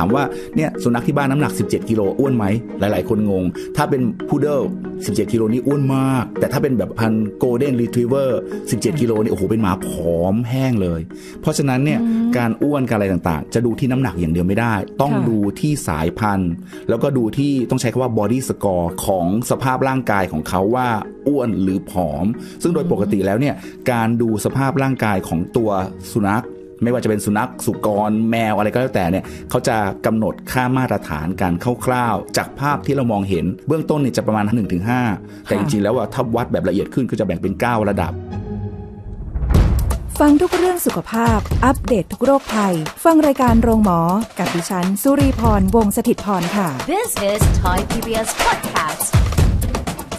ถามว่าเนี่ยสุนัขที่บ้านน้ำหนัก 17กิโลอ้วนไหมหลายๆ คนงง ถ้าเป็นพุดเดิ้ล17 กิโลนี่อ้วนมาก แต่ถ้าเป็นแบบพันโกลเด้นรีทรีเวอร์17กิโลนี่โอ้โหเป็นหมาผอมแห้งเลย เพราะฉะนั้นเนี่ยการอ้วนการอะไรต่างๆ จะดูที่น้ำหนักอย่างเดียวไม่ได้ ต้องดูที่สายพันธุ์ แล้วก็ดูที่ต้องใช้คำว่าบอดี้สกอร์ของสภาพร่างกายของเขาว่าอ้วนหรือผอม ซึ่งโดยปกติแล้วเนี่ยการดูสภาพร่างกายของตัวสุนัขไม่ว่าจะเป็นสุนัข สุกร แมวอะไรก็แล้วแต่เนี่ยเขาจะกำหนดค่ามาตรฐานการคร่าวๆจากภาพที่เรามองเห็นเบื้องต้นเนี่ยจะประมาณ1-5แต่จริงๆแล้วว่าถ้าวัดแบบละเอียดขึ้นก็จะแบ่งเป็น 9 ระดับ ฟังทุกเรื่องสุขภาพอัปเดตททุกโรคภัยฟังรายการโรงหมอ กับดิฉันสุรีพรวงศิตพรค่ะ This is Thai PBS Podcast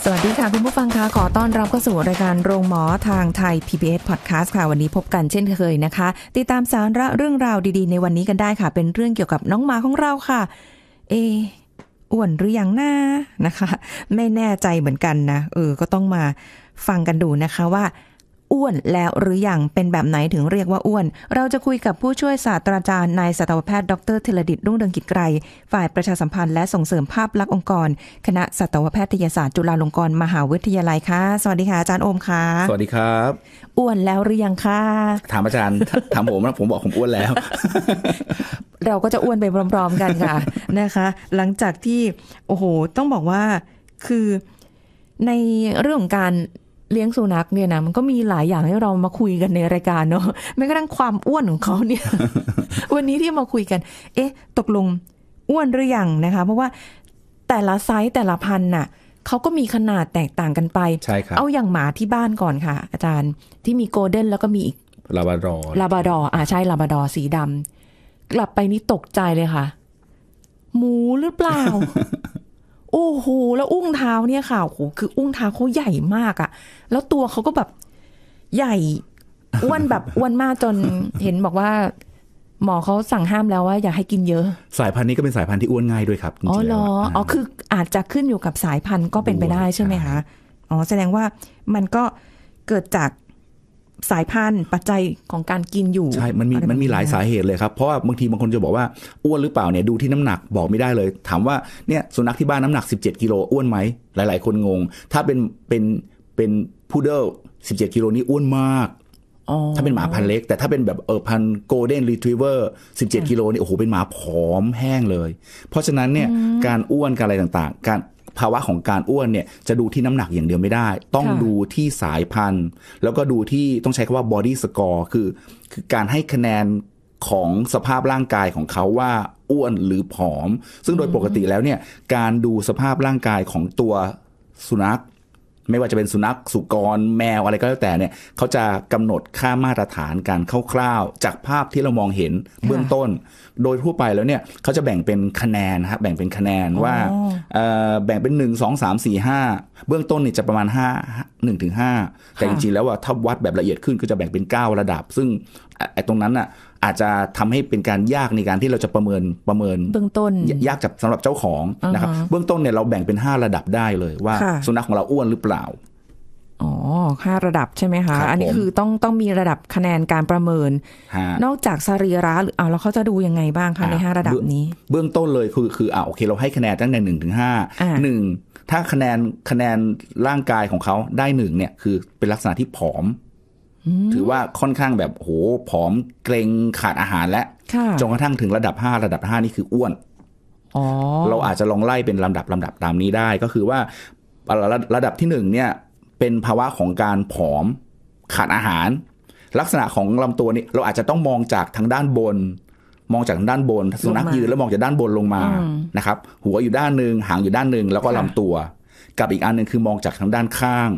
สวัสดีค่ะ คุณผู้ฟังคะขอต้อนรับเข้าสู่รายการโรงหมอทางไทย PBS Podcast ค่ะวันนี้พบกันเช่นเคยนะคะ ติดตามสาระเรื่องราวดีๆ ในวันนี้กันได้ค่ะ เป็นเรื่องเกี่ยวกับน้องหมาของเราค่ะเออ้วนหรืออยังหน้านะคะ ไม่แน่ใจเหมือนกันนะเออก็ต้องมาฟังกันดูนะคะว่าอ้วนแล้วหรืออยังเป็นแบบไหนถึงเรียกว่าอ้วน เราจะคุยกับผู้ช่วยศาสตราจารย์นายสัตวแพทย์ดรธิรดิต รุ่งเรืองกิจไกรฝ่ายประชาสัมพันธ์ และส่งเสริมภาพลักษณ์องค์กร คณะสัตวแพทยศาสตร์จุฬาลงกรณ์มหาวิทยาลัยค่ะสวัสดีค่ะ อาจารย์โอมค่ะสวัสดีครับ อ้วนแล้วหรือยังค่ะถามอาจารย์ถามผมนะผมบอกผมอ้วนแล้วเราก็จะอ้วนไปพร้อมๆกันค่ะนะคะ หลังจากที่โอ้โหต้องบอกว่าคือในเรื่องของการเลี้ยงสุนัขเนี่ยนะมันก็มีหลายอย่างให้เรามาคุยกันในรายการเนาะแม้กระทั่งความอ้วนของเขาเนี่ย วันนี้ที่มาคุยกัน เอ๊ะ ตกลงอ้วนหรืออยังนะคะ เพราะว่าแต่ละไซส์แต่ละพันน่ะเขาก็มีขนาดแตกต่างกันไป ใช่ครับเอาอย่างหมาที่บ้านก่อนค่ะ อาจารย์ที่มีโกลเด้นแล้วก็มีอีกลาบาดอลาบาอร์อ่าใช่ลาบาดอสีดำ กลับไปนี่ตกใจเลยค่ะ หมูหรือเปล่าโอ้โห แล้วอุ้งเท้าเนี่ยค่ะโอ้โหคืออุ้งเท้าเขาใหญ่มากอะแล้วตัวเขาก็แบบใหญ่อ้วนแบบอ้วนมากจนเห็นบอกว่า หมอเขาสั่งห้ามแล้วว่าอย่าให้กินเยอะ สายพันธุ์นี้ก็เป็นสายพันธุ์ที่อ้วนง่ายด้วยครับ อ๋อเหรอ อ๋อ คืออาจจะขึ้นอยู่กับสายพันธุ์ก็เป็นไปได้ใช่ไหมคะ อ๋อแสดงว่ามันก็เกิดจากสายพันธุ์ปัจจัยของการกินอยู่ ใช่ มันมีมันมีหลายสาเหตุเลยครับ เพราะว่าบางทีบางคนจะบอกว่าอ้วนหรือเปล่าเนี่ยดูที่น้ำหนักบอกไม่ได้เลย ถามว่าเนี่ยสุนัขที่บ้านน้าหนัก 17กิโลอ้วนไหมหลายๆ คนงง ถ้าเป็นเป็นเป็นพูดเดิล17 กิโลนี่อ้วนมาก ถ้าเป็นหมาพันเล็ก แต่ถ้าเป็นแบบเออพันโกลเด้นรีทรีเวอร์สิบเจ็ดกิโลนี่โอ้โหเป็นหมาผอมแห้งเลย เพราะฉะนั้นเนี่ยการอ้วนการอะไรต่างๆการภาวะของการอ้วนเนี่ย จะดูที่น้ำหนักอย่างเดียวไม่ได้ ต้องดูที่สายพันธุ์ แล้วก็ดูที่ต้องใช้คำว่า body score คือคือ การให้คะแนนของสภาพร่างกายของเขาว่าอ้วนหรือผอม ซึ่งโดยปกติแล้วเนี่ย การดูสภาพร่างกายของตัวสุนัขไม่ว่าจะเป็นสุนัข สุกรแมวอะไรก็แล้วแต่เนี่ยเขาจะกำหนดค่ามาตรฐานการคร่าวๆ จากภาพที่เรามองเห็นเบื้องต้น โดยทั่วไปแล้วเนี่ยเขาจะแบ่งเป็นคะแนนนะครับแบ่งเป็นคะแนนว่าแบ่งเป็น 1 2 3 4 5 เบื้องต้นนี่จะประมาณ 5 1ถึง5แต่จริงๆแล้วว่าถ้าวัดแบบละเอียดขึ้นก็จะแบ่งเป็น 9 ระดับ ซึ่งไอ้ตรงนั้นอะอาจจะทำให้เป็นการยากในการที่เราจะประเมินประเมิน เบื้องต้น ยากจับสำหรับเจ้าของนะครับเบื้องต้นเนี่ยเราแบ่งเป็น5ระดับได้เลยว่า สุนัขของเราอ้วนหรือเปล่า อ๋อห้าระดับใช่ไหมคะ อันนี้คือต้องต้องมีระดับคะแนนการประเมินนอกจากสรีระหรือเอาแล้วเขาจะดูยังไงบ้างคะในห้าระดับนี้ เบื้องต้นเลยคือคืออ่าโอเคเราให้คะแนนตั้งแต่หนึ่งถึงห้าหนึ่งถ้าคะแนนคะแนนร่างกายของเขาได้หนึ่งเนี่ยคือเป็นลักษณะที่ผอมถือว่าค่อนข้างแบบโหผอมเกรงขาดอาหารและจนกระทั่งถึงระดับห้าระดับห้านี่คืออ้วนเราอาจจะลองไล่เป็นลำดับลำดับตามนี้ได้ ก็คือว่าระดับที่หนึ่งเนี่ย เป็นภาวะของการผอมขาดอาหาร ลักษณะของลำตัวนี้เราอาจจะต้องมองจากทางด้านบน มองจากด้านบนสุนัขยืนแล้วมองจากด้านบนลงมานะครับหัวอยู่ด้านหนึ่งหางอยู่ด้านหนึ่งแล้วก็ลำตัวกับอีกอันหนึ่งคือมองจากทางด้านข้าง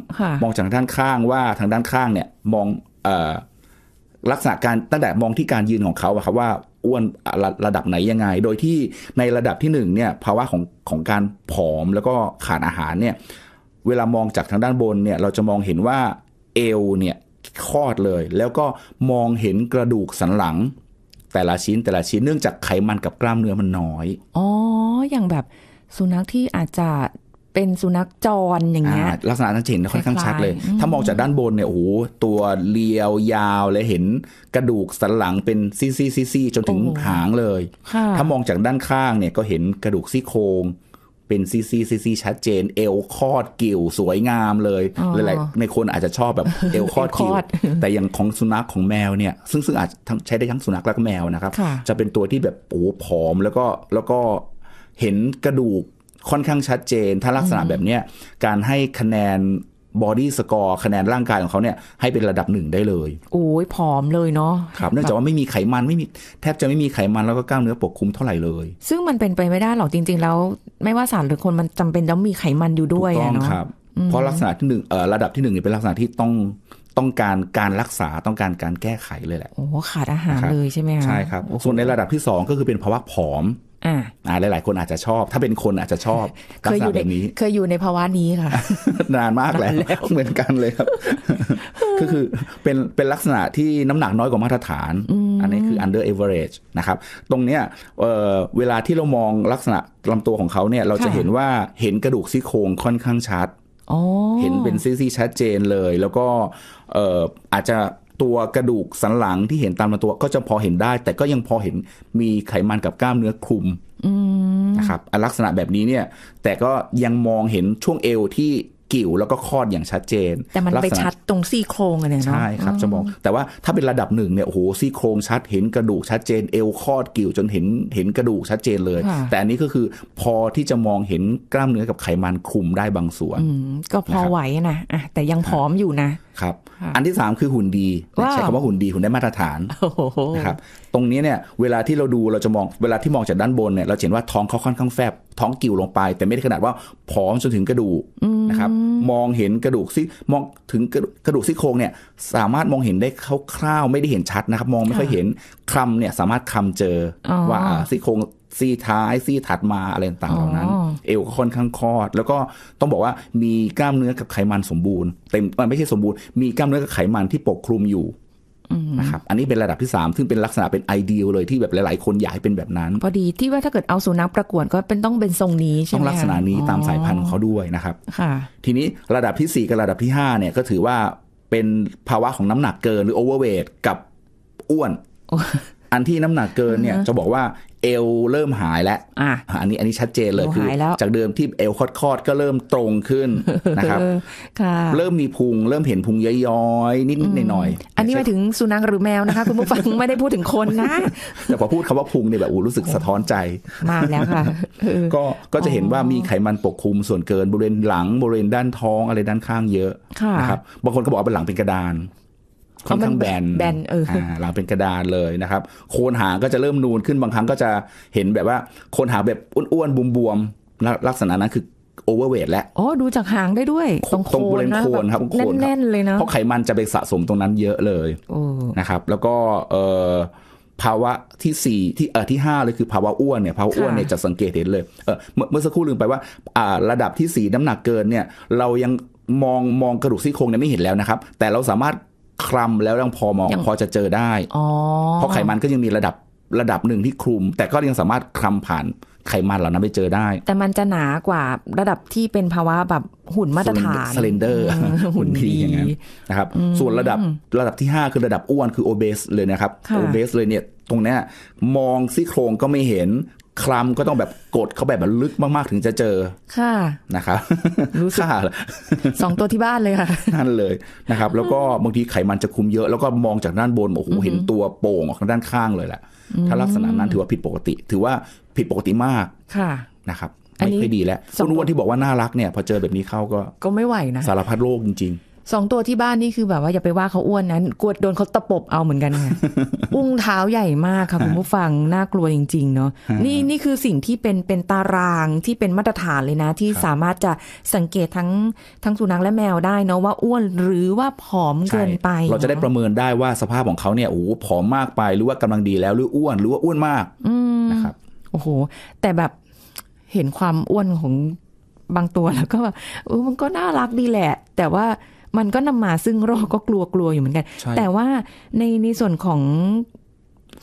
มองจากทางด้านข้างว่าทางด้านข้างเนี่ยมองลักษณะการตั้งแต่มองที่การยืนของเขาอะครับว่าอ้วนระระดับไหนยังไง โดยที่ในระดับที่หนึ่งเนี่ยภาวะของของการผอมแล้วก็ขาดอาหารเนี่ยเวลามองจากทางด้านบนเนี่ย เราจะมองเห็นว่าเอวเนี่ยคลอดเลย แล้วก็มองเห็นกระดูกสันหลัง แต่ละชิ้น แต่ละชิ้นเนื่องจากไขมันกับกล้ามเนื้อมันน้อย อ๋อ อย่างแบบสุนัขที่อาจจะเป็นสุนัขจรอย่างเงี้ย ลักษณะนั้นเห็นค่อนข้างชัดเลย ถ้ามองจากด้านบนเนี่ยโอ้โหตัวเลียวยาวเลยเห็นกระดูกสันหลังเป็นซี่ซี่ซี่จนถึงหางเลย ถ้ามองจากด้านข้างเนี่ย ก็เห็นกระดูกซี่โครงเป็นซีซีซีซีชัดเจน เอวคอดกิ่วสวยงามเลย หลายๆในคนอาจจะชอบแบบเอวคอดกิ่วแต่อย่างของสุนัขของแมวเนี่ยซึ่งซึ่งอาจใช้ได้ทั้งสุนัขและแมวนะครับ จะเป็นตัวที่แบบโอ้ผอมแล้วก็แล้วก็เห็นกระดูกค่อนข้างชัดเจน ถ้าลักษณะแบบเนี้ยการให้คะแนนบอดี้สกอร์คะแนนร่างกายของเขาเนี่ยให้เป็นระดับหนึ่งได้เลย โอ้ยผอมเลยเนาะครับเนื่องจากว่าไม่มีไขมันไม่มีแทบจะไม่มีไขมันแล้วก็กล้ามเนื้อปกคลุมเท่าไหร่เลย ซึ่งมันเป็นไปไม่ได้หรอกจริง ๆ แล้ว ไม่ว่าสารหรือคนมันจำเป็นต้องมีไขมันอยู่ด้วยเนาะครับเพราะลักษณะที่หนึ่งระดับที่หนึ่งเป็นลักษณะที่ต้องต้องการการรักษาต้องการการแก้ไขเลยแหละโอ้ขาดอาหารเลยใช่ไหมคะใช่ครับส่วนในระดับที่สองก็คือเป็นภาวะผอมอ่าหลาย ๆ คนอาจจะชอบ ถ้าเป็นคนอาจจะชอบลักษณะแบบนี้เคยอยู่ในภาวะนี้ค่ะ นานมากแล้วเหมือนกันเลยครับ ก็คือ เป็นเป็นลักษณะที่น้ำหนักน้อยกว่ามาตรฐานอันนี้คือ under average นะครับ ตรงเนี้ยเวลาที่เรามองลักษณะลาตัวของเขาเนี่ย เราจะเห็นว่าเห็นกระดูกซี่โครงค่อนข้างชัดเห็นเป็นซี่ชัดเจนเลย แล้วก็อาจจะตัวกระดูกสันหลังที่เห็นตามมาตัวก็จะพอเห็นได้ แต่ก็ยังพอเห็นมีไขมันกับกล้ามเนื้อคลุมนะครับ ลักษณะแบบนี้เนี่ย แต่ก็ยังมองเห็นช่วงเอวที่กิ่วแล้วก็คอดอย่างชัดเจนแต่มันไปชัดตรงซี่โครงอะไรเนาะใช่ครับจะมองแต่ว่าถ้าเป็นระดับหนึ่งเนี่ยโอ้โหซี่โครงชัดเห็นกระดูกชัดเจนเอวคอดกิ่วจนเห็นเห็นกระดูกชัดเจนเลย แต่อันนี้ก็คือพอที่จะมองเห็นกล้ามเนื้อกับไขมันคลุมได้บางส่วนก็พอไหวนะแต่ยังผอมอยู่นะครับอันที่ 3 คือหุ่นดีใช้คำว่าหุ่นดีหุ่นได้มาตรฐานนะครับตรงนี้เนี่ยเวลาที่เราดูเราจะมองเวลาที่มองจากด้านบนเนี่ยเราเห็นว่าท้อง เขาค่อนข้างแฟบท้องกิ่วลงไปแต่ไม่ได้ขนาดว่าผอมจนถึงกระดูกนะครับ มองเห็นกระดูกซี่มองถึงกระดูกซี่โครงเนี่ยสามารถมองเห็นได้คร่าวๆไม่ได้เห็นชัดนะครับ มองไม่ค่อยเห็นคลำเนี่ยสามารถคลำเจอว่าซี่โครงซี่ท้ายซี่ถัดมาอะไรต่างๆเหล่านั้น เอวค่อนข้างคอด แล้วก็ต้องบอกว่ามีกล้ามเนื้อกับไขมันสมบูรณ์เต็มมันไม่ใช่สมบูรณ์มีกล้ามเนื้อกับไขมันที่ปกคลุมอยู่นะครับอันนี้เป็นระดับที่3ซึ่งเป็นลักษณะเป็นไอเดียลเลยที่แบบหลายๆ คนอยากให้เป็นแบบนั้น พอดีที่ว่าถ้าเกิดเอาสุนัขประกวดก็เป็นต้องเป็นทรงนี้ใช่ไหมต้องลักษณะนี้ตามสายพันธุ์ของเขาด้วยนะครับทีนี้ระดับที่ 4 กับระดับที่ 5 เนี่ยก็ถือว่าเป็นภาวะของน้ำหนักเกิน หรือโอเวอร์เวทกับอ้วน อันที่น้ำหนักเกินเนี่ยจะบอกว่าเอวเริ่มหายแล้ว อ่ะอันนี้อันนี้ชัดเจนเลยคือจากเดิมที่เอวคอดๆก็เริ่มตรงขึ้นนะครับเริ่มมีพุงเริ่มเห็นพุงย้อยๆ นิดๆหน่อยๆ อันนี้มาถึงสุนัขหรือแมวนะคะคุณผู้ฟังไม่ได้พูดถึงคนนะ แต่พอพูดคำว่าพุงเนี่ยแบบออ้รู้สึกสะท้อนใจ มาแล้วค่ะก็ก็จะเห็นว่ามีไขมันปกคลุมส่วนเกินบริเวณหลังบริเวณด้านท้องอะไรด้านข้างเยอะนะครับบางคนก็บอกว่าเป็นหลังเป็นกระดานค่อนข้างแบนแบนเออหลังเป็นกระดานเลยนะครับ โคนหางก็จะเริ่มนูนขึ้นบางครั้งก็จะเห็นแบบว่า โคนหางแบบอ้วนๆบวมๆ ลักษณะนั้นคือโอเวอร์เวทแล้วอ๋อ ดูจากหางได้ด้วย ตรงโคนนะโคนครับโคนแน่นๆเลยนะ เพราะไขมันจะไปสะสมตรงนั้นเยอะเลยนะครับ แล้วก็เอภาวะที่สี่ที่เออที่ห้าเลยคือภาวะอ้วนเนี่ย ภาวะอ้วนเนี่ยจะสังเกตเห็นเลย เออเมื่อสักครู่ลืมไปว่า อ่าระดับที่สี่น้ำหนักเกินเนี่ย เรายังมองมองกระดูกซี่โครงเนี่ยไม่เห็นแล้วนะครับ แต่เราสามารถคลำแล้วยังพอมองพอจะเจอได้เพราะไขมันก็ยังมีระดับระดับหนึ่งที่คลุม แต่ก็ยังสามารถคลำผ่านไขมันเหล่านั้นไปเจอได้ แต่มันจะหนากว่าระดับที่เป็นภาวะแบบหุ่นมาตรฐานสเลนเดอร์หุ่นดีอย่างนั้นนะครับส่วนระดับระดับที่ 5 คือระดับอ้วน คือโอเบสเลยนะครับโอเบสเลยเนี่ย ตรงเนี้ยมองซี่โครงก็ไม่เห็นคลำก็ต้องแบบกดเขาแบบลึกมากๆถึงจะเจอ ค่ะ นะครับรู้สึกสองตัวที่บ้านเลยค่ะ นั่นเลยนะครับแล้วก็บางทีไขมันจะคุมเยอะ แล้วก็มองจากด้านบนโอ้โหเห็นตัวโป่งออกทางด้านข้างเลยแหละถ้าลักษณะนั้นถือว่าผิดปกติ ถือว่าผิดปกติมาก ค่ะ นะครับไม่ค่อยดีแล้วคุณอ้วนที่บอกว่าน่ารักเนี่ยพอเจอแบบนี้เข้าก็ก็ไม่ไหวนะสารพัดโรคจริงๆสองตัวที่บ้านนี่คือแบบว่าอย่าไปว่าเขาอ้วนนั้นกลัวโดนเขาตะปบเอาเหมือนกันค่ะอุ้งเท้าใหญ่มากค่ะคุณผู้ฟัง น่ากลัวจริง ๆ เนาะ นี่นี่คือสิ่งที่เป็นเป็นตารางที่เป็นมาตรฐานเลยนะ ที่สามารถจะสังเกตทั้งทั้งสุนัขและแมวได้เนาะว่าอ้วนหรือว่า ผอมเกินไป เราจะได้ประเมินได้ว่าสภาพของเขาเนี่ยโอ้ผอมมากไปหรือว่ากำลังดีแล้ว หรืออ้วนหรือว่าอ้วนมากนะครับ โอ้โห แต่แบบเห็นความอ้วนของบางตัวแล้วก็แบบเออมันก็น่ารักดีแหละ แต่ว่ามันก็นำมาซึ่งโรคก็กลัวกลัวอยู่เหมือนกัน แต่ว่าในในส่วนของ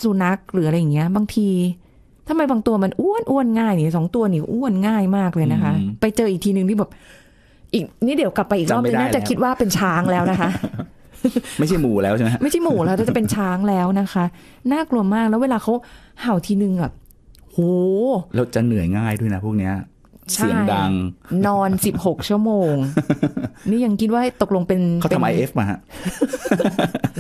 สุนัขหรืออะไรอย่างเงี้ย บางทีทำไมบางตัวมันอ้วนอ้วนง่ายนี่สองตัวนี่อ้วนง่ายมากเลยนะคะ ไปเจออีกทีหนึ่งที่แบบ อีกนี่เดี๋ยวกลับไปอีกรอบนึงน่าจะคิดว่าเป็นช้างแล้วนะคะ ไม่ใช่หมูแล้วใช่ไหมไม่ใช่หมูแล้วจะเป็นช้างแล้วนะคะ น่ากลัวมากแล้วเวลาเขาเห่าทีนึงแบบโหเราจะเหนื่อยง่ายด้วยนะพวกเนี้ยเสียงดังนอนสิบหกชั่วโมง นี่ยังคิดว่าตกลงเป็นเขาทำไอเอฟมาฮะ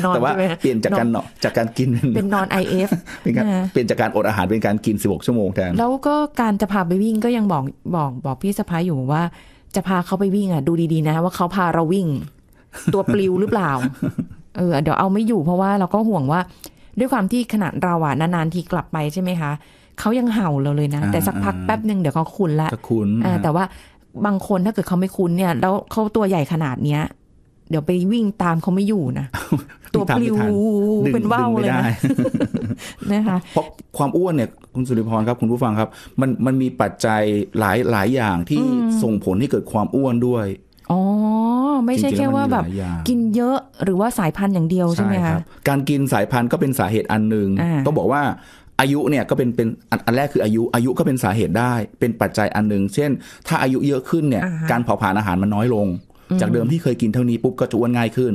นอนแต่ว่าเปลี่ยนจากการเนาะจากการกิน เป็นนอนไอเอฟเป็นการเปลี่ยนจากการอดอาหารเป็นการกินสิบหกชั่วโมงแทนแล้วก็การจะพาไปวิ่งก็ยังบอกบอกบอกพี่สะพ้ายอยู่ว่าจะพาเขาไปวิ่งอ่ะ ดูดีๆนะ ว่าเขาพาเราวิ่ง ตัวปลิวหรือเปล่า เออเดี๋ยวเอาไม่อยู่เพราะว่าเราก็ห่วงว่า ด้วยความที่ขนาดเราอ่ะนานๆทีกลับไปใช่ไหมคะเขายังเห่าเราเลยนะ แต่สักพักแป๊บหนึ่งเดี๋ยวเขาคุนละคุนแต่ว่าบางคนถ้าเกิดเขาไม่คุนเนี่ย แล้วเขาตัวใหญ่ขนาดเนี้ยเดี๋ยวไปวิ่งตามเขาไม่อยู่นะ ตัวปลิวเป็นว่าวเลยนะนะคะเพราะความอ้วนเนี่ย คุณสุริพรครับคุณผู้ฟังครับ มันมันมีปัจจัยหลายหลายอย่างที่ส่งผลให้เกิดความอ้วนด้วยอ๋อไม่ใช่แค่ว่าแบบ กินเยอะหรือว่าสายพันธุ์อย่างเดียวใช่ไหมคะการกินสายพันธุ์ก็เป็นสาเหตุอันหนึ่งต้องบอกว่าอายุเนี่ยก็เป็นเป็นอันแรกคืออายุ อายุก็เป็นสาเหตุได้ เป็นปัจจัยอันหนึ่งเช่น ถ้าอายุเยอะขึ้นเนี่ย การเผาผลาญอาหารมันน้อยลง จากเดิมที่เคยกินเท่านี้ปุ๊บก็จะอ้วนง่ายขึ้น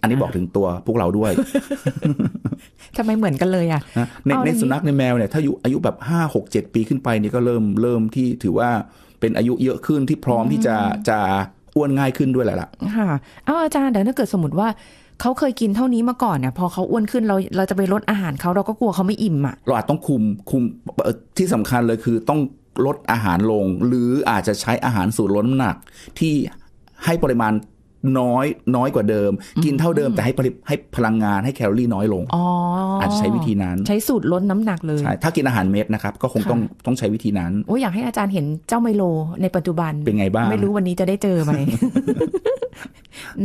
อันนี้บอกถึงตัวพวกเราด้วยทำไมเหมือนกันเลยอ่ะในในสุนัขในแมวเนี่ยถ้าอายุอายุแบบห้าหกเจ็ดปีขึ้นไปนี่ก็เริ่มเริ่มที่ถือว่าเป็นอายุเยอะขึ้นที่พร้อมที่จะจะอ้วนง่ายขึ้นด้วยแหละล่ะค่ะเอาอาจารย์เดี๋ยวถ้าเกิดสมมติว่าเขาเคยกินเท่านี้มาก่อนเนี่ยพอเขาอ้วนขึ้นเราเราจะไปลดอาหารเขาเราก็กลัวเขาไม่อิ่มอ่ะเราอาจต้องคุมคุมที่สำคัญเลยคือต้องลดอาหารลง หรืออาจจะใช้อาหารสูตรลดน้ำหนักที่ให้ปริมาณน้อยน้อยกว่าเดิม กินเท่าเดิมแต่ให้ผลิตให้พลังงานให้แคลอรี่น้อยลงออาจจะใช้วิธีนั้น ใช้สูตรลดน้ำหนักเลยใช่ถ้ากินอาหารเม็ดนะครับ ก็คงต้องต้องใช้วิธีนั้น โอ้อยากให้อาจารย์เห็นเจ้าไมโลในปัจจุบันเป็นไงบ้างไม่รู้วันนี้จะได้เจอไหม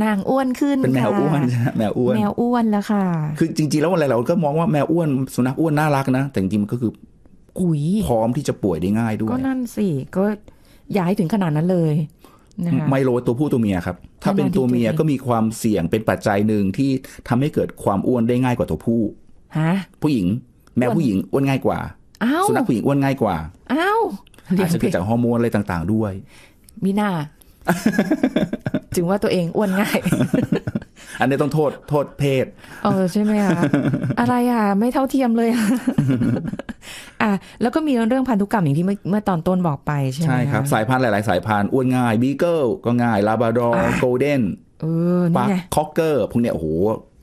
นางอ้วนขึ้นเป็นแมวอ้วนแมวอ้วนแมวอ้วนแล้วค่ะคือจริงๆ แล้วอะไรเราก็มองว่าแมวอ้วนสุนัขอ้วนน่ารักนะแต่จริงๆมันก็คือ กุยพร้อมที่จะป่วยได้ง่ายด้วยก็นั่นสิก็อย่าให้ถึงขนาดนั้นเลยไมโลตัวผู้ตัวเมียครับ ถ้าเป็นตัวเมียก็มีความเสี่ยงเป็นปัจจัยหนึ่งที่ทำให้เกิดความอ้วนได้ง่ายกว่าตัวผู้ผู้หญิง แม่ผู้หญิงอ้วนง่ายกว่าสุนัขผู้หญิงอ้วนง่ายกว่าอ้าวอาจจะเกิดจากฮอร์โมนอะไรต่างๆ ด้วย มีหน้าจึงว่าตัวเองอ้วนง่ายอันนี้ต้องโทษโทษเพศเออใช่ไหมคะอะไรอ่ะ ไม่เท่าเทียมเลยอ่ะแล้วก็มีเรื่องพันธุกรรมอย่างที่เมื่อตอนต้นบอกไปใช่ไหมใช่ครับสายพันธุ์หลายๆ สายพันธุ์อ้วนง่าย บีเกิลก็ง่าย ลาบาร์ดอโกลเด้นปักคอกเกอร์ พวกเนี้ยโอ้โห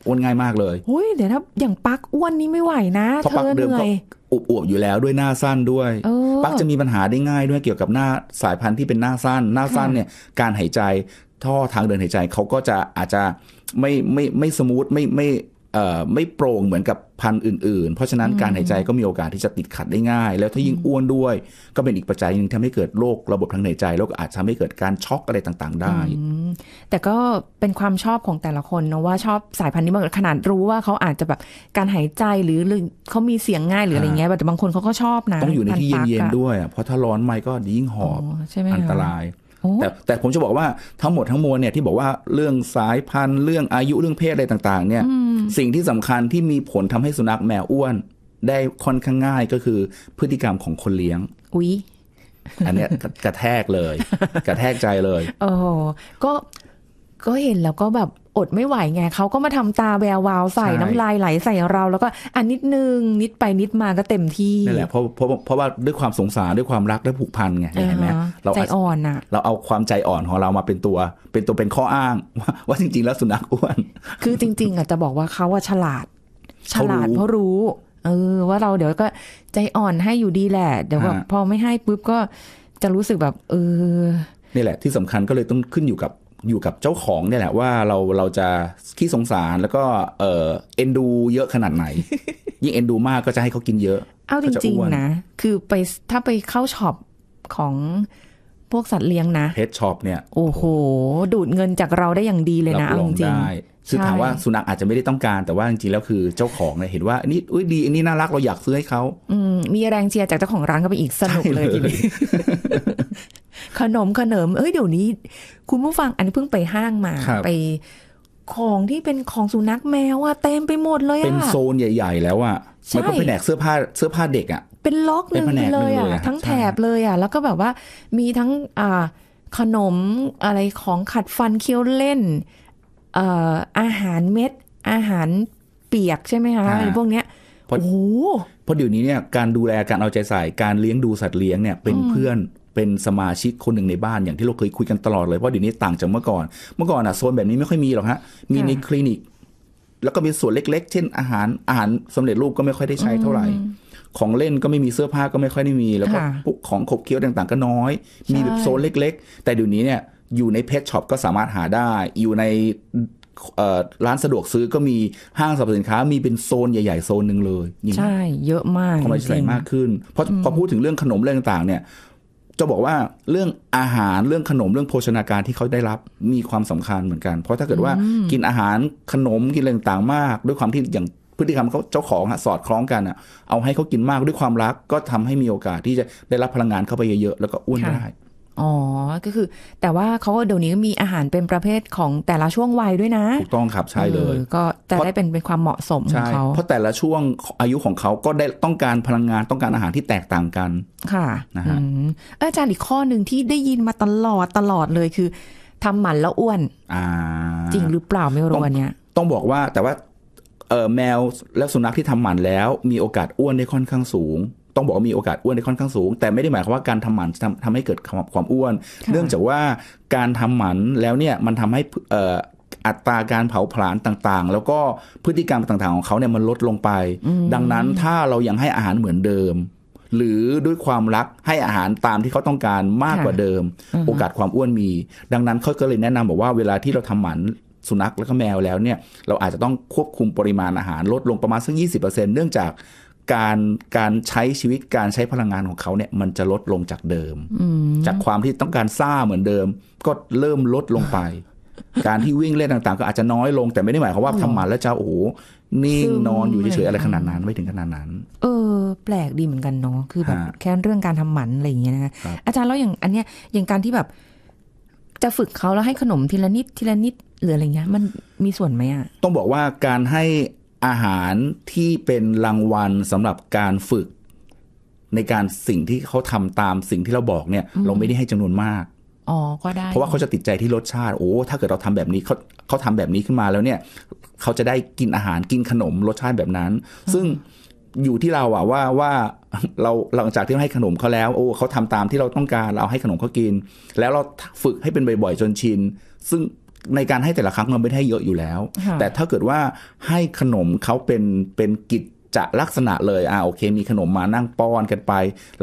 อ้วนง่ายมากเลย เฮ้ยเดี๋ยวถ้าอย่างปักอ้วนนี้ไม่ไหวนะ เธอเหนื่อยอวบอยู่แล้วด้วยหน้าสั้นด้วยปักจะมีปัญหาได้ง่ายด้วยเกี่ยวกับหน้าสายพันธุ์ที่เป็นหน้าสั้น หน้าสั้นเนี่ย การหายใจท่อทางเดินหายใจเขาก็จะอาจจะไม่ไม่ไม่สมูทไม่ไม่เอ่อไม่โปร่งเหมือนกับพันธุ์อื่นๆ เพราะฉะนั้นการหายใจก็มีโอกาสที่จะติดขัดได้ง่าย แล้วถ้ายิ่งอ้วนด้วยก็เป็นอีกปัจจัยหนึ่งทำให้เกิดโรคระบบทางหายใจแล้วก็อาจทำให้เกิดการช็อกอะไรต่างๆได้ แต่ก็เป็นความชอบของแต่ละคนนะว่าชอบสายพันธุ์นี้บางขนาดรู้ว่าเขาอาจจะแบบการหายใจหรือเขามีเสียงง่ายหรืออะไรเงี้ยแต่บางคนเขาก็ชอบนะต้องอยู่ในที่เย็นๆด้วยเพราะถ้าร้อนไม่ก็ยิ่งหอบอันตรายแต่แต่ผมจะบอกว่าทั้งหมดทั้งมวลเนี่ยที่บอกว่าเรื่องสายพันธุ์ เรื่องอายุเรื่องเพศอะไรต่าง ๆ เนี่ย สิ่งที่สำคัญที่มีผลทำให้สุนัขแมวอ้วน ได้ค่อนข้างง่ายก็คือ พฤติกรรมของคนเลี้ยง อุ๊ย อันเนี้ยกระแทกเลย กระแทกใจเลยโอ้ก็ก็เห็นแล้วก็แบบอดไม่ไหวไงเขาก็มาทำตาแวววาวใส่น้ำลายไหลใส่เรา แล้วก็อันนิดนึง นิดไปนิดมาก็เต็มที่นี่แหละเพราะเพราะเพราะว่าด้วยความสงสารด้วยความรักและผูกพันไงเห็นไหมเราใจอ่อนอะเราเอาความใจอ่อนของเรามาเป็นตัว เป็นตัวเป็นข้ออ้างว่าจริงๆแล้วสุนัขอ้วน คือจริง ๆอ่ะจะบอกว่าเขาว่าฉลาด ฉลาดเพราะรู้เออว่าเราเดี๋ยวก็ใจอ่อนให้อยู่ดีแหละเดี๋ยวแบบพอไม่ให้ปุ๊บก็จะรู้สึกแบบเออนี่แหละ ที่สำคัญก็เลยต้องขึ้นอยู่กับอยู่กับเจ้าของเนี่ยแหละว่าเราเราจะขี้สงสารแล้วก็เออเอ็นดูเยอะขนาดไหน ยิ่งเอ็นดูมากก็จะให้เขากินเยอะ เอาจริงๆนะคือไปถ้าไปเข้าช็อปของพวกสัตว์เลี้ยงนะเพชช็อปเนี่ยโอ้โหดูดเงินจากเราได้อย่างดีเลยนะเอาจริงซึ่งถามว่าสุนัขอาจจะไม่ได้ต้องการ แต่ว่าจริงๆแล้วคือเจ้าของเนี่ยเห็นว่า นี่อุ้ยดีอันนี้น่ารักเราอยากซื้อให้เขาอืมีแรงเชียร์จากเจ้าของร้านก็ไปอีกสนุกเลยทีนี้ขนมขนม เอ้ยเดี๋ยวนี้ คุณผู้ฟังอันนี้เพิ่งไปห้างมาไป ของที่เป็นของสุนัขแมวอะเต็มไปหมดเลยอะเป็นโซนใหญ่ ๆ แล้วอะมันก็แหนกเสื้อผ้าเสื้อผ้าเด็กอะ เป็นล็อกหนึ่งเลยอะทั้งแถบเลยอะแล้วก็แบบว่ามีทั้งอ่าขนมอะไรของขัดฟันเคี้ยวเล่นอาหารเม็ดอาหารเปียกใช่ไหมคะพวกเนี้ยโอ้โหเพราะเดี๋ยวนี้เนี่ยการดูแลการเอาใจใส่การเลี้ยงดูสัตว์เลี้ยงเนี่ย เป็นเพื่อนเป็นสมาชิกคนหนึ่งในบ้านอย่างที่เราเคยคุยกันตลอดเลยเพราะเดี๋ยวนี้ต่างจากเมื่อก่อนเมื่อก่อนอ่ะโซนแบบนี้ไม่ค่อยมีหรอกฮะ มีในคลินิก แล้วก็มีส่วนเล็ก ๆ เช่นอาหารอาหารสำเร็จรูปก็ไม่ค่อยได้ใช้เท่าไหร่ ของเล่นก็ไม่มีเสื้อผ้าก็ไม่ค่อยได้มีแล้วก็ของขบเคี้ยวต่างๆก็น้อย มีแบบโซนเล็กๆ แต่เดี๋ยวนี้เนี่ยอยู่ในเพจช็อปก็สามารถหาได้ อยู่ในร้านสะดวกซื้อก็มีห้างสรรพสินค้ามีเป็นโซนใหญ่ ๆโซนหนึ่งเลยใช่เยอะมากความหลากหยลมากขึ้นเพราะพอพูดถึงเรื่องขนมเรื่องต่างๆ เนี่ยจะบอกว่าเรื่องอาหารเรื่องขนมเรื่องโภชนาการที่เขาได้รับมีความสำคัญเหมือนกัน เพราะถ้าเกิดว่ากินอาหารขนมกินอะไรต่างๆมาก ด้วยความที่อย่างพฤติกรรมเขาเจ้าของสอดคล้องกันอ่ะเอาให้เขากินมากด้วยความรักก็ทำให้มีโอกาสที่จะได้รับพลังงานเข้าไปเยอะๆแล้วก็อ้วนได้อ๋อ ก็คือแต่ว่าเขาเดี๋ยวนี้มีอาหารเป็นประเภทของแต่ละช่วงวัยด้วยนะถูกต้องครับใช่เลยก็จะได้เป็นเป็นความเหมาะสมของเขาเพราะแต่ละช่วงอายุของเขาก็ได้ต้องการพลังงานต้องการอาหารที่แตกต่างกันค่ะนะฮะอาจารย์อีกข้อหนึ่งที่ได้ยินมาตลอดตลอดเลยคือทำหมันแล้วอ้วน จริงหรือเปล่าไม่รู้เนี้ยต้องบอกว่าแต่ว่าแมวและสุนัขที่ทำหมันแล้วมีโอกาสอ้วนได้ค่อนข้างสูงต้องบอกว่ามีโอกาสอ้วนได้ค่อนข้างสูง แต่ไม่ได้หมายความว่าการทำหมันทำทำให้เกิดความอ้วน เนื่องจากว่าการทำหมันแล้วเนี่ยมันทำให้อัตราการเผาผลาญต่างๆ แล้วก็พฤติกรรมต่างๆ ของเขาเนี่ยมันลดลงไป ดังนั้นถ้าเรายังให้อาหารเหมือนเดิม หรือด้วยความรักให้อาหารตามที่เขาต้องการมากกว่าเดิม โอกาสความอ้วนมี ดังนั้นเขาก็เลยแนะนำบอกว่าเวลาที่เราทำหมันสุนัขแล้วก็แมวแล้วเนี่ยเราอาจจะต้องควบคุมปริมาณอาหารลดลงประมาณสัก20%เนื่องจากการการใช้ชีวิตการใช้พลังงานของเขาเนี่ย มันจะลดลงจากเดิมจากความที่ต้องการซ่าเหมือนเดิม ก็เริ่มลดลงไป การที่วิ่งเล่นต่างๆก็อาจจะน้อยลงแต่ไม่ได้หมายความว่าทำหมันแล้วจะโอ้โหนิ่งนอนอยู่เฉยๆอะไรขนาดนั้นไม่ถึงขนาดนั้น เออ แปลกดีเหมือนกันเนาะคือแบบ แค่เรื่องการทำหมันอะไรอย่างเงี้ยนะคะอาจารย์แล้วอย่างอันเนี้ยอย่างการที่แบบจะฝึกเขาแล้วให้ขนมทีละนิดทีละนิดหรืออะไรเงี้ย มันมีส่วนไหมอ่ะต้องบอกว่าการใหอาหารที่เป็นรางวัลสำหรับการฝึกในการสิ่งที่เขาทำตามสิ่งที่เราบอกเนี่ย เราไม่ได้ให้จำนวนมากอ๋อก็ได้เพราะว่าเขาจะติดใจที่รสชาติโอ้ถ้าเกิดเราทำแบบนี้เขาเขาทำแบบนี้ขึ้นมาแล้วเนี่ยเขาจะได้กินอาหารกินขนมรสชาติแบบนั้น ซึ่งอยู่ที่เราอะว่าว่าเราหลังจากที่เราให้ขนมเขาแล้ว โอ้เขาทำตามที่เราต้องการเราให้ขนมเขากิน แล้วเราฝึกให้เป็นบ่อยๆจนชิน ซึ่งในการให้แต่ละครั้งมันไม่ได้เยอะอยู่แล้ว แต่ถ้าเกิดว่าให้ขนมเขาเป็น เป็นกิจจะลักษณะเลยอ่าโอเคมีขนมมานั่งป้อนกันไป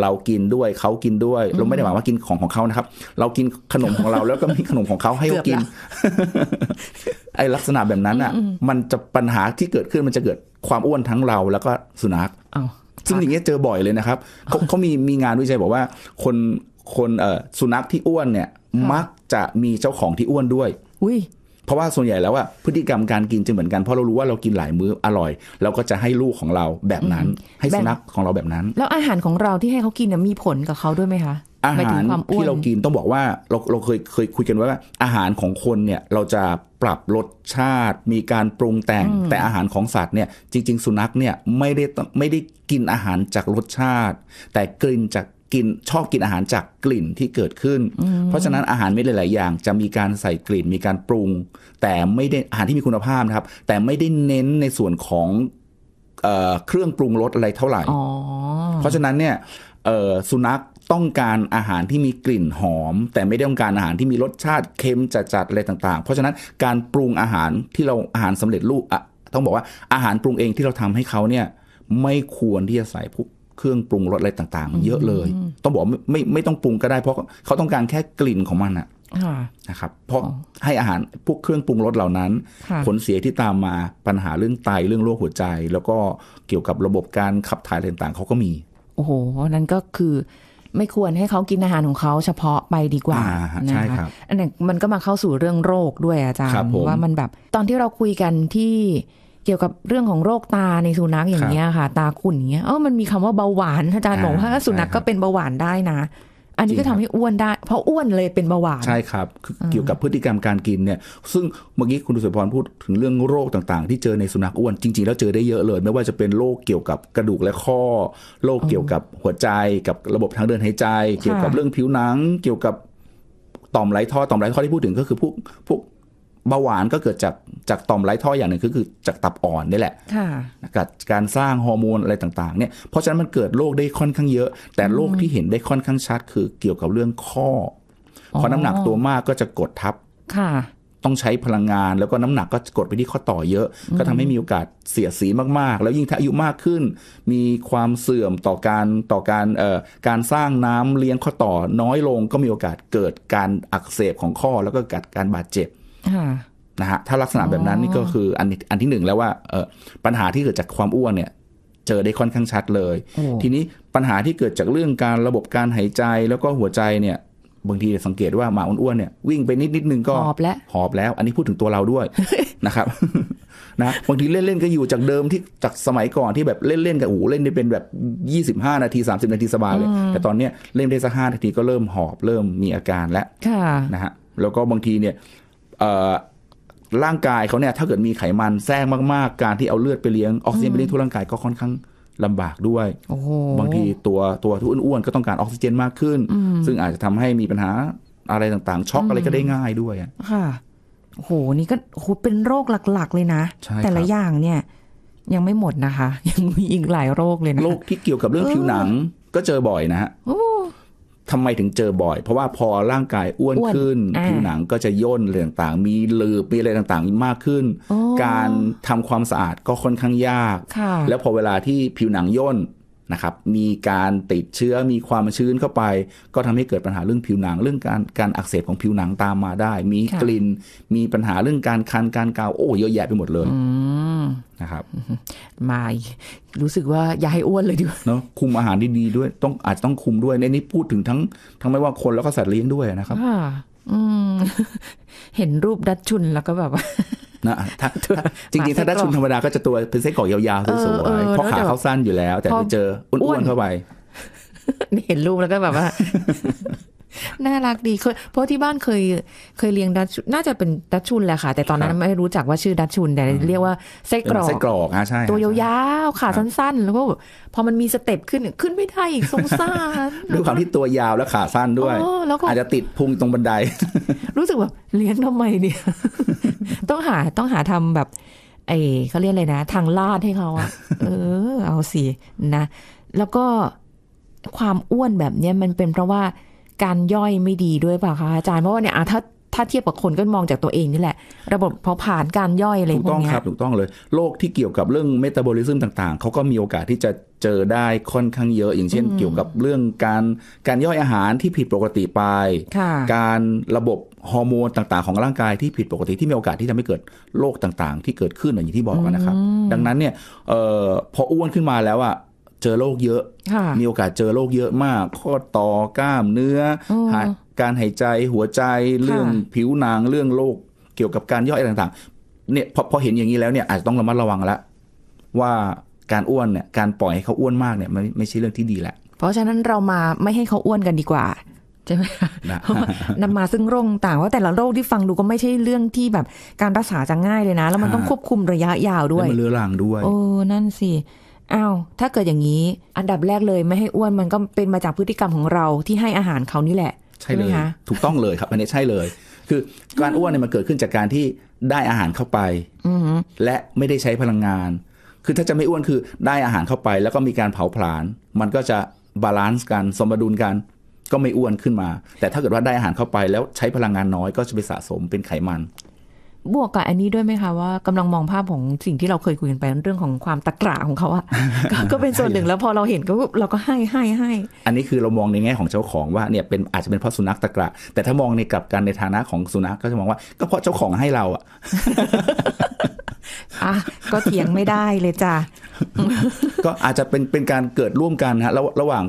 เรากินด้วย เขากินด้วยเราไม่ได้หมายว่ากินของของเขานะครับ เรากินขนมของเราแล้วก็มีขนมของเขาให้กินไอลักษณะแบบนั้นอ่ะ มันจะปัญหาที่เกิดขึ้นมันจะเกิดความอ้วนทั้งเราแล้วก็สุนัขซึ่งอย่างเงี้ยเจอบ่อยเลยนะครับเขาเขามีมีงานวิจัยบอกว่าคนคนเออสุนัขที่อ้วนเนี่ย มักจะมีเจ้าของที่อ้วนด้วยอุ้ยเพราะว่า ส่วนใหญ่แล้วอะพฤติกรรมการกินจะเหมือนกัน เพราะเรารู้ว่าเรากินหลายมื้ออร่อยเราก็จะให้ลูกของเราแบบนั้น ให้สุนัขของเราแบบนั้น แล้ว อาหารของเราที่ให้เขากินมีผลกับเขาด้วยไหมคะอาหารที่เรากินต้องบอกว่าเราเราเคยเคยคุยกันว่าอาหารของคนเนี่ยเราจะปรับรสชาติ มีการปรุงแต่งแต่อาหารของสัตว์เนี่ยจริง ๆ สุนัขเนี่ยไม่ได้ไม่ได้กินอาหารจากรสชาติ แต่กลิ่นจากกินชอบกินอาหารจากกลิ่นที่เกิดขึ้น เพราะฉะนั้นอาหารไม่หลาย ๆอย่าง จะมีการใส่กลิ่นมีการปรุง แต่ไม่ได้อาหารที่มีคุณภาพนะครับ แต่ไม่ได้เน้นในส่วนของเอเครื่องปรุงรสอะไรเท่าไหร่เพราะฉะนั้นเนี่ยสุนัขต้องการอาหารที่มีกลิ่นหอม แต่ไม่ได้ต้องการอาหารที่มีรสชาติเค็มจัดๆอะไรต่าง ๆ เพราะฉะนั้นการปรุงอาหารที่เราอาหารสำเร็จรูปต้องบอกว่าอาหารปรุงเองที่เราทำให้เขาเนี่ยไม่ควรที่จะใส่พวกเครื่องปรุงรสอะไรต่างๆ เยอะเลย ต้องบอกไม่ไม่ต้องปรุงก็ได้ เพราะเขาต้องการแค่กลิ่นของมันอะนะครับเพราะให้อาหารพวกเครื่องปรุงรสเหล่านั้น ผลเสียที่ตามมาปัญหาเรื่องไต เรื่องโรคหัวใจ แล้วก็เกี่ยวกับระบบการขับถ่ายต่างๆเขาก็มี โอ้โหนั่นก็คือ ไม่ควรให้เขากินอาหารของเขาเฉพาะไปดีกว่านะคะอันนี้มันก็มาเข้าสู่เรื่องโรคด้วยอาจารย์ว่ามันแบบตอนที่เราคุยกันที่เกี่ยวกับเรื่องของโรคตาในสุนัขอย่างเงี้ยค่ะ ตาขุ่นเงี้ยเออมันมีคำว่าเบาหวานอาจารย์บอกว่าสุนัขก็เป็น เบาหวานได้นะ อันนี้ก็ทำให้อ้วนได้ เพราะอ้วนเลยเป็นเบาหวานใช่ครับ เกี่ยวกับพฤติกรรมการกินเนี่ยซึ่งเมื่อกี้คุณดุสิพรพูดถึงเรื่องโรคต่างๆที่เจอในสุนัขอ้วนจริง ๆแล้วเจอได้เยอะเลยไม่ว่าจะเป็นโรคเกี่ยวกับกระดูกและข้อโรคเกี่ยวกับหัวใจกับระบบทางเดินหายใจ เกี่ยวกับเรื่องผิวหนัง เกี่ยวกับต่อมไหลท่อต่อมไหลท่อที่พูดถึงก็คือพวกพวกเบาหวานก็เกิดจากจากต่อมไร้ท่ออย่างหนึ่งคือจากตับอ่อนนี่แหละกัดการสร้างฮอร์โมนอะไรต่างๆเนี่ย เพราะฉะนั้นมันเกิดโรคได้ค่อนข้างเยอะ แต่โรคที่เห็นได้ค่อนข้างชัดคือเกี่ยวกับเรื่องข้อพอน้ำหนักตัวมากก็จะกดทับ ค่ะ ต้องใช้พลังงานแล้วก็น้ำหนักก็กดไปที่ข้อต่อเยอะ ก็ทำให้มีโอกาสเสียสีมากๆ แล้วยิ่งถ้าอายุมากขึ้น มีความเสื่อมต่อการต่อการเอ่อการสร้างน้ำเลี้ยงข้อต่อน้อยลง ก็มีโอกาสเกิดการอักเสบของข้อแล้วก็กดการบาดเจ็บนะฮะถ้าลักษณะแบบนั้นนี่ก็คืออันอันที่หนึ่งแล้วว่าเออปัญหาที่เกิดจากความอ้วนเนี่ยเจอได้ค่อนข้างชัดเลยทีนี้ปัญหาที่เกิดจากเรื่องการระบบการหายใจแล้วก็หัวใจเนี่ย บางทีสังเกตว่าหมาอ้วนๆเนี่ยวิ่งไปนิดนิดนึงก็หอบแล้วหอบแล้ว อันนี้พูดถึงตัวเราด้วยนะครับนะบางทีเล่นๆก็อยู่จากเดิมที่จากสมัยก่อนที่แบบเล่นๆกับอ้เล่นได้เป็นแบบ 25 นาที30 นาทีสบายเลย แต่ตอนเนี้ยเล่นได้สักห้านาทีก็เริ่มหอบเริ่มมีอาการแล้วนะฮะแล้วก็บางทีเนี่ยร่างกายเขาเนี่ยถ้าเกิดมีไขมันแทรกมากๆ การที่เอาเลือดไปเลี้ยง ออกซิเจนไปเลี้ยงทั่วร่างกายก็ค่อนข้างลำบากด้วย บางทีตัวตัวทุนอ้วนก็ต้องการออกซิเจนมากขึ้น ซึ่งอาจจะทำให้มีปัญหาอะไรต่างๆ ช็อกอะไรก็ได้ง่ายด้วยค่ะ โหนี่ก็โหเป็นโรคหลักๆ เลยนะแต่ละอย่างเนี่ยยังไม่หมดนะคะ ยังมีอีกหลายโรคเลยนะโรคที่เกี่ยวกับเรื่องผิวหนังก็เจอบ่อยนะฮะทำไมถึงเจอบ่อยเพราะว่าพอร่างกายอ้วนขึ้น ผิวหนังก็จะย่นเรื่องต่างมีลืบมีอะไรต่างๆมากขึ้น การทำความสะอาดก็ค่อนข้างยาก แล้วพอเวลาที่ผิวหนังย่นนะครับ มีการติดเชื้อมีความชื้นเข้าไป ก็ทำให้เกิดปัญหาเรื่องผิวหนัง เรื่องการการอักเสบของผิวหนังตามมาได้ มีกลิ่นมีปัญหาเรื่องการคันการกาวโอ้เยอะแยะไปหมดเลยนะครับมารู้สึกว่าอย่าให้อ้วนเลยดีกว่าเนาะคุมอาหารดีๆด้วยต้องอาจต้องคุมด้วยในนี้พูดถึงทั้งทั้งไม่ว่าคนแล้วก็สัตว์เลี้ยงด้วยนะครับเห็นรูปดัชชุนแล้วก็แบบนะถ้าจริงๆถ้าดัชชุนธรรมดาก็จะตัวเป็นเส้นกอกยาวๆสวยๆเพราะขาเขาสั้นอยู่แล้วแต่ไปเจอ อ้วนๆเข้าไปเห็นรูปแล้วก็แบบว่าน่ารักดีเพราะที่บ้านเคยเคยเลี้ยงดัชน่าจะเป็นดัชชุนแหละค่ะ แต่ตอนนั้นไม่รู้จักว่าชื่อดัชชุนแต่เรียกว่า ไส้กรอกไส้กรอกอ่ะใช่ตัวยาวๆขาสั้นๆ แล้วก็พอมันมีสเต็ปขึ้นขึ้นไม่ได้อีกสงสารด้วยความที่ตัวยาวและขาสั้นด้วยอาจจะติดพุงตรงบันได รู้สึกแบบเลี้ยงทำไมเนี่ย ต้องหาต้องหาทำแบบ ไอ้เขาเรียกอะไรนะทางลาดให้เขาอะเออ เอาสินะ แล้วก็ความอ้วนแบบเนี้ยมันเป็นเพราะว่าการย่อยไม่ดีด้วยเปล่าคะอาจารย์เพราะว่าเนี่ยถ้าถ้าเทียบกับคนก็มองจากตัวเองนี่แหละระบบพอผ่านการย่อยอะไรพวกนี้ถูกต้องครับถูกต้องเลยโรคที่เกี่ยวกับเรื่องเมตาบอลิซึมต่างๆเขาก็มีโอกาสที่จะเจอได้ค่อนข้างเยอะอย่างเช่น เกี่ยวกับเรื่องการการย่อยอาหารที่ผิดปกติไป การระบบฮอร์โมนต่างๆของร่างกายที่ผิดปกติที่มีโอกาสที่จะไม่เกิดโรคต่างๆที่เกิดขึ้นอย่างที่บอกกันนะครับ ดังนั้นเนี่ยออพออ้วนขึ้นมาแล้วอ่ะจอโรคเยอะมีโอกาสเจอโรคเยอะมาก ข้อต่อ กล้ามเนื้อ การหายใจ หัวใจ เรื่องผิวหนัง เรื่องโรค เกี่ยวกับการย่อยต่างๆเนี่ยพอพอเห็นอย่างนี้แล้วเนี่ย อาจจะต้องระมัดระวังละ ว่าการอ้วนเนี่ย การปล่อยให้เขาอ้วนมากเนี่ยไม่ไม่ใช่เรื่องที่ดีแหละ เพราะฉะนั้นเรามาไม่ให้เขาอ้วนกันดีกว่าใช่ไหมนำมาซึ่งโรคต่างว่าแต่ละโรคที่ฟังดูก็ไม่ใช่เรื่องที่แบบการรักษาจะง่ายเลยนะ แล้วมันต้องควบคุมระยะยาวด้วยมันเรื้อรังด้วยโอ้นั่นสิอ้าว ถ้าเกิดอย่างนี้ อันดับแรกเลย ไม่ให้อ้วนมันก็เป็นมาจากพฤติกรรมของเราที่ให้อาหารเขานี่แหละ ใช่เลยถูกต้องเลยครับอันนี้ใช่เลย คือการอ้วนเนี่ยมันเกิดขึ้นจากการที่ได้อาหารเข้าไปและไม่ได้ใช้พลังงาน คือถ้าจะไม่อ้วนคือได้อาหารเข้าไป แล้วก็มีการเผาผลาญมันก็จะบาลานซ์กันสมดุลกัน ก็ไม่อ้วนขึ้นมา แต่ถ้าเกิดว่าได้อาหารเข้าไปแล้วใช้พลังงานน้อยก็จะไปสะสมเป็นไขมันบวกกับอันนี้ด้วยไหมคะว่า กำลังมองภาพของสิ่งที่เราเคยคุยกันไปเรื่องของความตะกร้าของเขาอะก็เป็นส่วนหนึ่งแล้วพอเราเห็นก็เราก็ให้ให้ให้อันนี้คือเรามองในแง่ของเจ้าของว่าเนี่ย เป็นอาจจะเป็นเพราะสุนัขตะกร้าแต่ถ้ามองในกลับกันในฐานะของสุนัขก็จะมองว่าก็เพราะเจ้าของให้เราอะอ่ะก็เถียงไม่ได้เลยจ้ะก็อาจจะเป็นเป็นการเกิดร่วมกันฮะระระหว่าง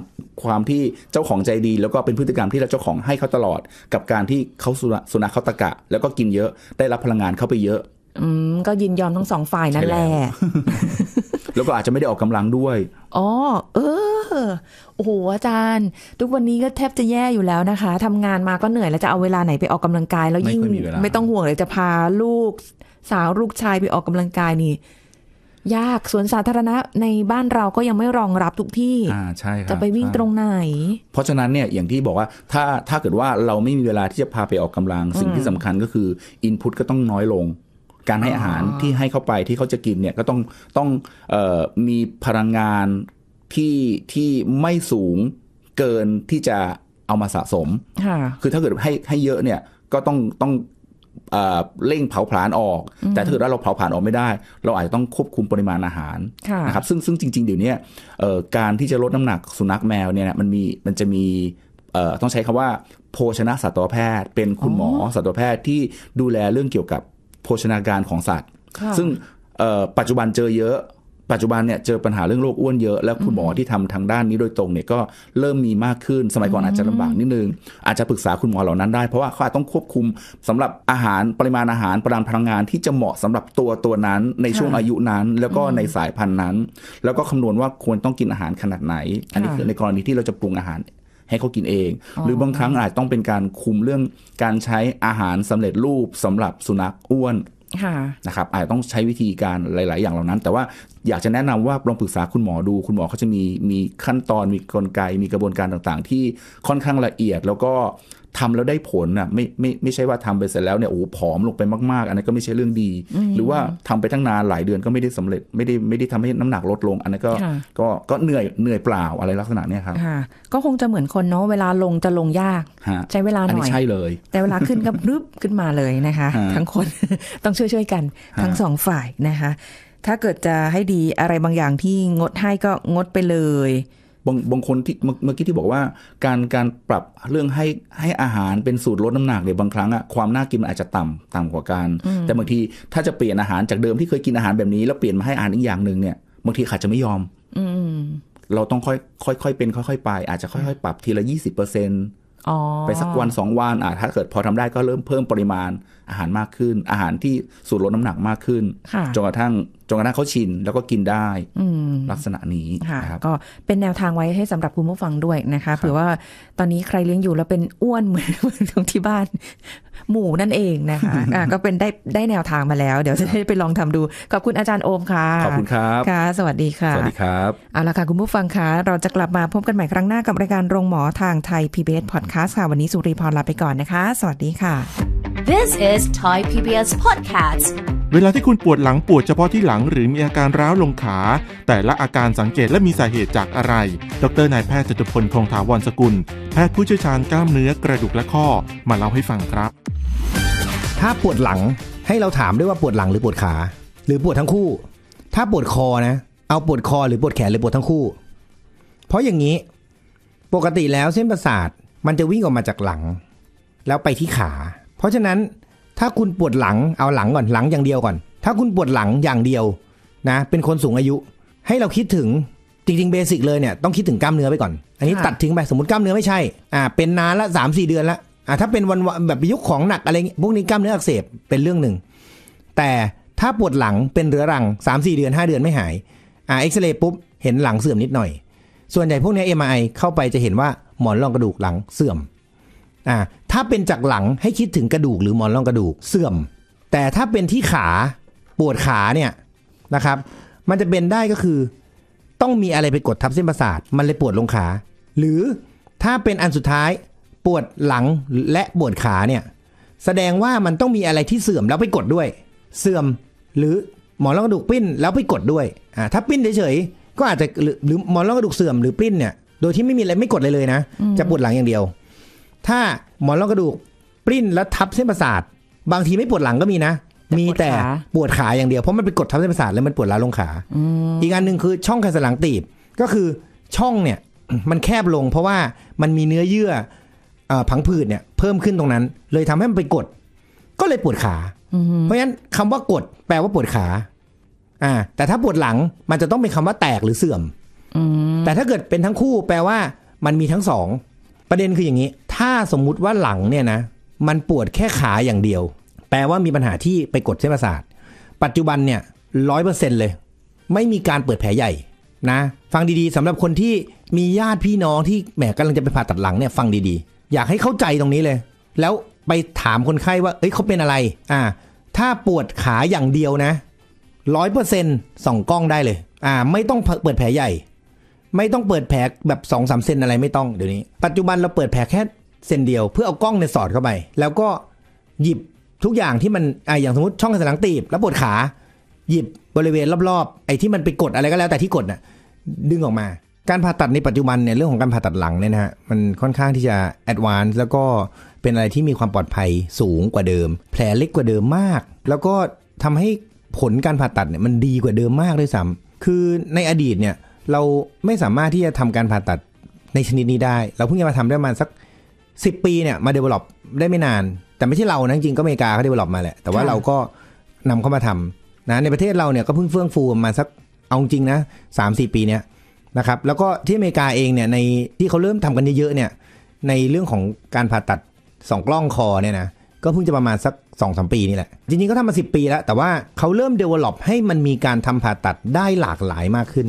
ความที่เจ้าของใจดี แล้วก็เป็นพฤติกรรมที่เราเจ้าของให้เขาตลอดกับการที่เขาสุนัขเขาตะกะ แล้วก็กินเยอะได้รับพลังงานานเข้าไปเยอะ อืมก็ยินยอมทั้งสองฝ่ายนั่นแหละ แล้วก็อาจจะไม่ได้ออกกำลังด้วย อ๋อ เออ โอ้โห อาจารย์ ทุกวันนี้ก็แทบจะแย่อยู่แล้วนะคะ ทำงานมาก็เหนื่อยแล้ว จะเอาเวลาไหนไปออกกำลังกาย แล้วยิ่งไม่ต้องห่วงเลยจะพาลูก สาวลูกชายไปออกกำลังกายนี่ยากสวนสาธารณะในบ้านเราก็ยังไม่รองรับทุกที่อ่าใช่ครับจะไปวิ่งตรงไหนเพราะฉะนั้นเนี่ยอย่างที่บอกว่าถ้าถ้าเกิดว่าเราไม่มีเวลาที่จะพาไปออกกำลังสิ่งที่สำคัญก็คืออินพุตก็ต้องน้อยลง การให้อาหารที่ให้เข้าไปที่เขาจะกินเนี่ยก็ต้องต้องออมีพลังงานที่ที่ไม่สูงเกินที่จะเอามาสะสมคือถ้าเกิดให้ให้เยอะเนี่ยก็ต้องต้องเร่งเผาผลาญออก แต่ถ้าเกิดว่าเราเผาผลาญออกไม่ได้ เราอาจจะต้องควบคุมปริมาณอาหารนะครับ ซึ่งซึ่ง จริง ๆ เดี๋ยวนี้การที่จะลดน้ำหนักสุนัขแมวเนี่ยมันมี มันจะมี ต้องใช้คำว่า โภชนะสัตวแพทย์ เป็นคุณหมอ สัตวแพทย์ที่ดูแลเรื่องเกี่ยวกับ โภชนาการของสัตว์ ซึ่งปัจจุบันเจอเยอะปัจจุบันเนี่ยเจอปัญหาเรื่องโรคอ้วนเยอะแล้วคุณหมอที่ทำทางด้านนี้โดยตรงเนี่ยก็เริ่มมีมากขึ้นสมัยก่อนอาจจะลำบากนิดนึง อาจจะปรึกษาคุณหมอเหล่านั้นได้เพราะว่าเขาต้องควบคุมสำหรับอาหารปริมาณอาหาร ปริมาณพลังงาน ที่จะเหมาะสำหรับตัวตัวนั้นในช่วงอายุนั้น แล้วก็ในสายพันธุ์นั้น แล้วก็คำนวณว่าควรต้องกินอาหารขนาดไหน อันนี้คือในกรณีที่เราจะปรุงอาหารให้เขากินเอง หรือบางครั้งอาจต้องเป็นการคุมเรื่องการใช้อาหารสำเร็จรูปสำหรับสุนัขอ้วนนะครับ อาจจะต้องใช้วิธีการหลาย ๆ อย่างเหล่านั้น แต่ว่าอยากจะแนะนำว่าลองปรึกษาคุณหมอดู คุณหมอเขาจะมี มีขั้นตอน มีกลไก มีกระบวนการต่าง ๆ ที่ค่อนข้างละเอียด แล้วก็ทำแล้วได้ผลอ่ะไม่ไม่ไม่ใช่ว่าทำไปเสร็จแล้วเนี่ยโอ้ผอมลงไปมากๆอันนั้นก็ไม่ใช่เรื่องดี หรือว่าทำไปตั้งนาน หลายเดือนก็ไม่ได้สำเร็จ ไม่ได้ไม่ได้ทำให้น้ำหนักลดลง อันนั้นก็ก็ก็เหนื่อยเหนื่อยเปล่าอะไรลักษณะเนี้ยครับก็คงจะเหมือนคนเนาะเวลาลงจะลงยากใช้เวลาหน่อยใช่เลย แต่เวลาขึ้นก็รึบขึ้นมาเลยนะคะ ทั้งคนต้องช่วยช่วยกัน ทั้งสองฝ่ายนะคะ ถ้าเกิดจะให้ดีอะไรบางอย่างที่งดให้ก็งดไปเลยบางบางคนที่เมื่อกี้ที่บอกว่าการการปรับเรื่องให้ให้อาหารเป็นสูตรลดน้ำหนักเนี่ยบางครั้งอะความน่ากินมันอาจจะต่ำต่ำากว่าการ แต่บางทีถ้าจะเปลี่ยนอาหารจากเดิมที่เคยกินอาหารแบบนี้แล้วเปลี่ยนมาให้อาหารอีกอย่างหนึ่งเนี่ยบางทีขาจจะไม่ยอม อืเราต้องค่อยค่อยเป็นค่อยค่อยไปอาจจะค่อย ๆ ปรับทีละยี่สิบเปอร์เซ็นต์ไปสักวันสองวันอ่ะถ้าเกิดพอทำได้ก็เริ่มเพิ่มปริมาณอาหารมากขึ้น อาหารที่สูตรลดน้ำหนักมากขึ้นจนกระทั่งจนกระทั่งเขาชินแล้วก็กินได้ลักษณะนี้ค่ะก็เป็นแนวทางไว้ให้สำหรับคุณผู้ฟังด้วยนะคะเผื่อว่าตอนนี้ใครเลี้ยงอยู่แล้วเป็นอ้วนเหมือนตรงที่บ้าน หมูนั่นเองนะคะะก็เป็นได้ได้แนวทางมาแล้ว เดี๋ยวจะได้ไปลองทำดูขอบคุณอาจารย์โอมค่ะขอบคุณครับค่ะ สวัสดีค่ะสวัสดีครับเอาละค่ะคุณผู้ฟังคะเราจะกลับมาพบกันใหม่ครั้งหน้ากับรายการโรงหมอทางไทย PBS Podcast ค่ะวันนี้สุริพรลาไปก่อนนะคะ สวัสดีค่ะ This is Thai PBS Podcast เวลาที่คุณปวดหลังปวดเฉพาะที่หลังหรือมีอาการร้าวลงขา แต่ละอาการสังเกตและมีสาเหตุจากอะไร ดรนายแพทย์จตุพลคงถาวรสกุลแพทย์ผู้เชี่ยวชาญกล้ามเนื้อกระดูกและข้อมาเล่าให้ฟังครับ ถ้าปวดหลังให้เราถามด้วยว่าปวดหลังหรือปวดขา หรือปวดทั้งคู่ ถ้าปวดคอนะ เอาปวดคอหรือปวดแขนหรือปวดทั้งคู่เพราะอย่างนี้ ปกติแล้วเส้นประสาทมันจะวิ่งออกมาจากหลัง แล้วไปที่ขา เพราะฉะนั้นถ้าคุณปวดหลังเอาหลังก่อนหลังอย่างเดียวก่อน ถ้าคุณปวดหลังอย่างเดียวนะเป็นคนสูงอายุให้เราคิดถึงจริงๆเบสิกเลยเนี่ยต้องคิดถึง กล้ามเนื้อไปก่อน อันนี้ตัดทิ้งไปสมมติกล้ามเนื้อไม่ใช่อ่าเป็นนานละสามสี่เดือนละอ่าถ้าเป็นวันแบบยุคของหนักอะไรพวกนี้กล้ามเนื้ออักเสบเป็นเรื่องหนึ่งแต่ถ้าปวดหลังเป็นเรื้อรังสามสี่เดือนห้าเดือนไม่หายอ่าเอ็กซเรย์ปุ๊บเห็นหลังเสื่อมนิดหน่อยส่วนใหญ่พวกนี้เอ็มไอเข้าไปจะเห็นว่าหมอนรองกระดูกหลังเสื่อมอ่าถ้าเป็นจากหลังให้คิดถึงกระดูกหรือหมอนรองกระดูกเสื่อม แต่ถ้าเป็นที่ขาปวดขาเนี่ยนะครับ มันจะเป็นได้ก็คือ ต้องมีอะไรไปกดทับเส้นประสาทมันเลยปวดลงขาหรือถ้าเป็นอันสุดท้ายปวดหลังและปวดขาเนี่ย แสดงว่ามันต้องมีอะไรที่เสื่อมแล้วไปกดด้วย เสื่อมหรือหมอนรองกระดูกปิ้นแล้วไปกดด้วยอ่าถ้าปิ้นเฉยๆก็อาจจะหรือหมอนรองกระดูกเสื่อม หรือปิ้นเนี่ยโดยที่ไม่มีอะไรไม่กดเลยเลยนะ จะปวดหลังอย่างเดียวถ้าหมอนรองกระดูกปริ้นแล้วทับเส้นประสาท บางทีไม่ปวดหลังก็มีนะมีแต่ปวดขาอย่างเดียว เพราะมันไปกดทับเส้นประสาท แล้วมันปวดล้าลงขาอีกอันหนึ่งคือช่องไขสันหลังตีบก็คือช่องเนี่ย มันแคบลงเพราะว่ามันมีเนื้อเยื่อผังผืดเนี่ยเพิ่มขึ้นตรงนั้น เลยทำให้มันไปกด ก็เลยปวดขาเพราะฉะนั้นคำว่ากด แปลว่าปวดขา อ่า แต่ถ้าปวดหลังมันจะต้องเป็นคำาว่าแตกหรือเสื่อมแต่ถ้าเกิดเป็นทั้งคู่แปลว่า มันมีทั้งสองประเด็นคืออย่างนี้ถ้าสมมุติว่าหลังเนี่ยนะ มันปวดแค่ขาอย่างเดียว แปลว่ามีปัญหาที่ไปกดเส้นประสาทปัจจุบันเนี่ยร้อยเปอร์เซ็นเลย ไม่มีการเปิดแผลใหญ่นะ ฟังดีๆ สำหรับคนที่มีญาติพี่น้องที่แหมกำลังจะไปผ่าตัดหลังเนี่ยฟังดีๆ อยากให้เข้าใจตรงนี้เลย แล้วไปถามคนไข้ว่า เอ้ยเขาเป็นอะไรอ่า ถ้าปวดขาอย่างเดียวนะร้อยเปอร์เซ็นส่องกล้องได้เลยอ่าไม่ต้องเปิดแผลใหญ่ไม่ต้องเปิดแผลแบบสองสามเซนอะไรไม่ต้องเดี๋ยวนี้ ปัจจุบันเราเปิดแผลแค่เซนเดียวเพื่อเอากล้องในสอดเข้าไป แล้วก็หยิบทุกอย่างที่มันอ่อย่างสมมติ ช่องสนลังตีบ แล้วปวดขา หยิบบริเวณรอบๆ ไอ้ที่มันไปกดอะไรก็แล้วแต่ที่กดน่ะดึงออกมาการผ่าตัดในปัจจุบันเนี่ยเรื่องของการผ่าตัดหลังเนี่ยนะฮะมันค่อนข้างที่จะแอดวานซ์แล้วก็เป็นอะไรที่มีความปลอดภัยสูงกว่าเดิม แผลเล็กกว่าเดิมมาก แล้วก็ทำให้ผลการผ่าตัดเนี่ยมันดีกว่าเดิมมากด้วยซ้ำคือในอดีตเนี่ยเราไม่สามารถที่จะทำการผ่าตัดในชนิดนี้ได้ เราเพิ่งจะมาทำได้มาสักสิบปีเนี่ยมาเดเวล็อปได้ไม่นาน แต่ไม่ใช่เรานะจริงก็อเมริกาเขาเดเวล็อปมาแหละแต่ว่าเราก็นำเข้ามาทำนะในประเทศเราเนี่ยก็เพิ่งเฟื่องฟูมาสักเอาจริงนะสามสี่ปีเนี่ยนะครับแล้วก็ที่อเมริกาเองเนี่ยในที่เขาเริ่มทำกันเยอะๆเนี่ยในเรื่องของการผ่าตัดสองกล้องคอเนี่ยนะก็เพิ่งจะประมาณสักสองสมปีนี่แหละจริงๆก็ทำมาิบปีแล้วแต่ว่าเขาเริ่มดเ v e l o p ให้มันมีการทำผ่าตัดได้หลากหลายมากขึ้น